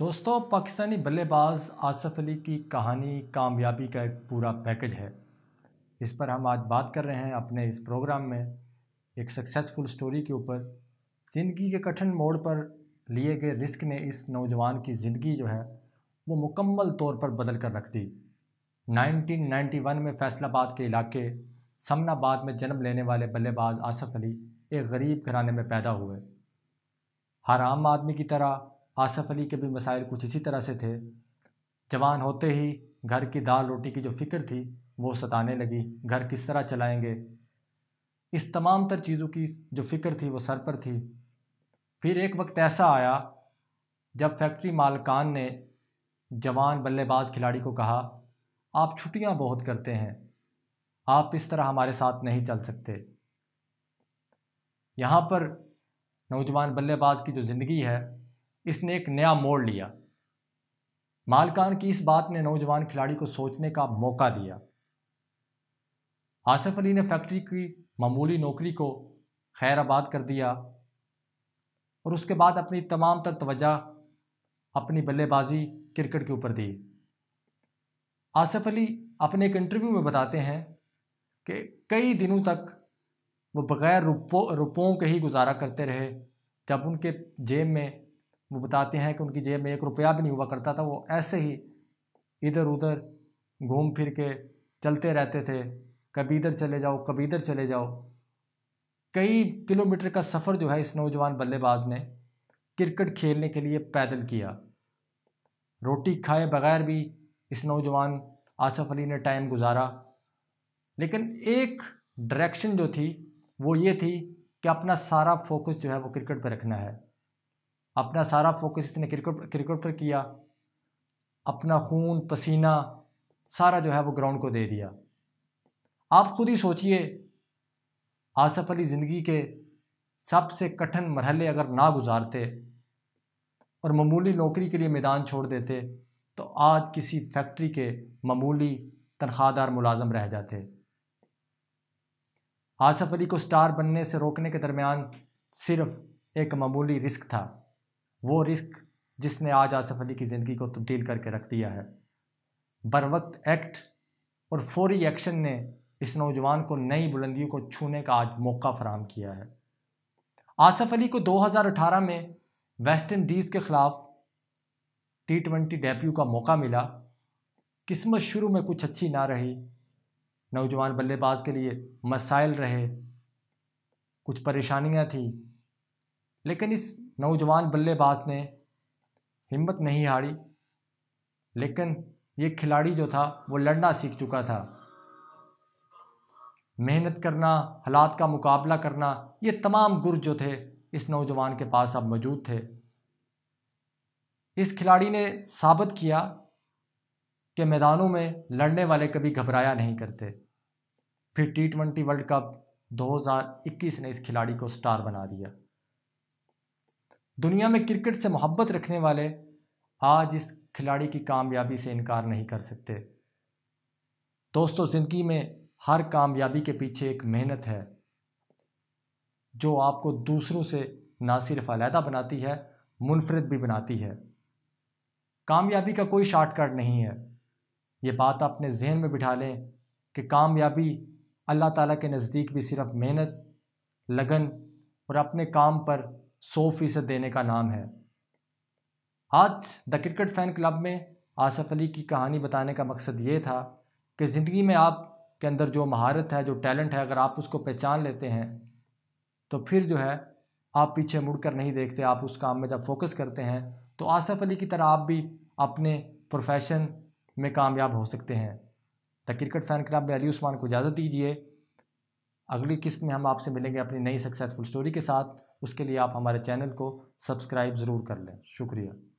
दोस्तों पाकिस्तानी बल्लेबाज आसफ अली की कहानी कामयाबी का एक पूरा पैकेज है इस पर हम आज बात कर रहे हैं अपने इस प्रोग्राम में एक सक्सेसफुल स्टोरी के ऊपर ज़िंदगी के कठिन मोड़ पर लिए गए रिस्क ने इस नौजवान की ज़िंदगी जो है वो मुकम्मल तौर पर बदल कर रख दी 1991 में फैसलाबाद के इलाके समनाबाद में जन्म लेने वाले बल्लेबाज आसफ अली एक गरीब घराने में पैदा हुए हर आम आदमी की तरह आसफ़ अली के भी मसाइल कुछ इसी तरह से थे जवान होते ही घर की दाल रोटी की जो फिक्र थी वो सताने लगी घर किस तरह चलाएंगे इस तमाम तर चीज़ों की जो फिक्र थी वो सर पर थी फिर एक वक्त ऐसा आया जब फैक्ट्री मालकान ने जवान बल्लेबाज खिलाड़ी को कहा आप छुट्टियां बहुत करते हैं आप इस तरह हमारे साथ नहीं चल सकते यहाँ पर नौजवान बल्लेबाज की जो ज़िंदगी है इसने एक नया मोड़ लिया मालकान की इस बात ने नौजवान खिलाड़ी को सोचने का मौका दिया आसिफ अली ने फैक्ट्री की मामूली नौकरी को खैर आबाद कर दिया और उसके बाद अपनी तमाम तर तवज्जा अपनी बल्लेबाजी क्रिकेट के ऊपर दी आसिफ अली अपने एक इंटरव्यू में बताते हैं कि कई दिनों तक वो बग़ैर रुपो रुपयों के ही गुजारा करते रहे जब उनके जेब में वो बताते हैं कि उनकी जेब में एक रुपया भी नहीं हुआ करता था वो ऐसे ही इधर उधर घूम फिर के चलते रहते थे कभी इधर चले जाओ कभी इधर चले जाओ कई किलोमीटर का सफ़र जो है इस नौजवान बल्लेबाज ने क्रिकेट खेलने के लिए पैदल किया रोटी खाए बगैर भी इस नौजवान आसफ़ अली ने टाइम गुजारा लेकिन एक डायरेक्शन जो थी वो ये थी कि अपना सारा फोकस जो है वो क्रिकेट पर रखना है अपना सारा फोकस इसने क्रिकेट क्रिकेट पर किया अपना खून पसीना सारा जो है वो ग्राउंड को दे दिया आप खुद ही सोचिए आसफ अली ज़िंदगी के सबसे कठिन मरहले अगर ना गुजारते और मामूली नौकरी के लिए मैदान छोड़ देते तो आज किसी फैक्ट्री के मामूली तनख्वाहदार मुलाजम रह जाते आसफ अली को स्टार बनने से रोकने के दरमियान सिर्फ एक मामूली रिस्क था वो रिस्क जिसने आज आसफ अली की ज़िंदगी को तब्दील करके रख दिया है बर वक्त एक्ट और फौरी एक्शन ने इस नौजवान को नई बुलंदियों को छूने का आज मौका फराम किया है आसफ अली को 2018 में वेस्ट इंडीज़ के ख़िलाफ़ टी ट्वेंटी डेब्यू का मौका मिला किस्मत शुरू में कुछ अच्छी ना रही नौजवान बल्लेबाज के लिए मसाइल रहे कुछ परेशानियां थी लेकिन इस नौजवान बल्लेबाज ने हिम्मत नहीं हारी लेकिन ये खिलाड़ी जो था वो लड़ना सीख चुका था मेहनत करना हालात का मुकाबला करना ये तमाम गुर जो थे इस नौजवान के पास अब मौजूद थे इस खिलाड़ी ने साबित किया कि मैदानों में लड़ने वाले कभी घबराया नहीं करते फिर टी ट्वेंटी वर्ल्ड कप 2021 ने इस खिलाड़ी को स्टार बना दिया दुनिया में क्रिकेट से मोहब्बत रखने वाले आज इस खिलाड़ी की कामयाबी से इनकार नहीं कर सकते दोस्तों ज़िंदगी में हर कामयाबी के पीछे एक मेहनत है जो आपको दूसरों से ना सिर्फ अलहदा बनाती है मुनफरद भी बनाती है कामयाबी का कोई शॉर्टकट नहीं है ये बात अपने जहन में बिठा लें कि कामयाबी अल्लाह ताला के नज़दीक भी सिर्फ मेहनत लगन और अपने काम पर सौ फीसद देने का नाम है आज द क्रिकेट फ़ैन क्लब में आसफ़ अली की कहानी बताने का मकसद ये था कि ज़िंदगी में आप के अंदर जो महारत है जो टैलेंट है अगर आप उसको पहचान लेते हैं तो फिर जो है आप पीछे मुड़ कर नहीं देखते आप उस काम में जब फोकस करते हैं तो आसफ़ अली की तरह आप भी अपने प्रोफेशन में कामयाब हो सकते हैं द क्रिकेट फ़ैन क्लब में अली उस्मान को इजाज़त दीजिए अगली किस्त में हम आपसे मिलेंगे अपनी नई सक्सेसफुल स्टोरी के साथ उसके लिए आप हमारे चैनल को सब्सक्राइब ज़रूर कर लें शुक्रिया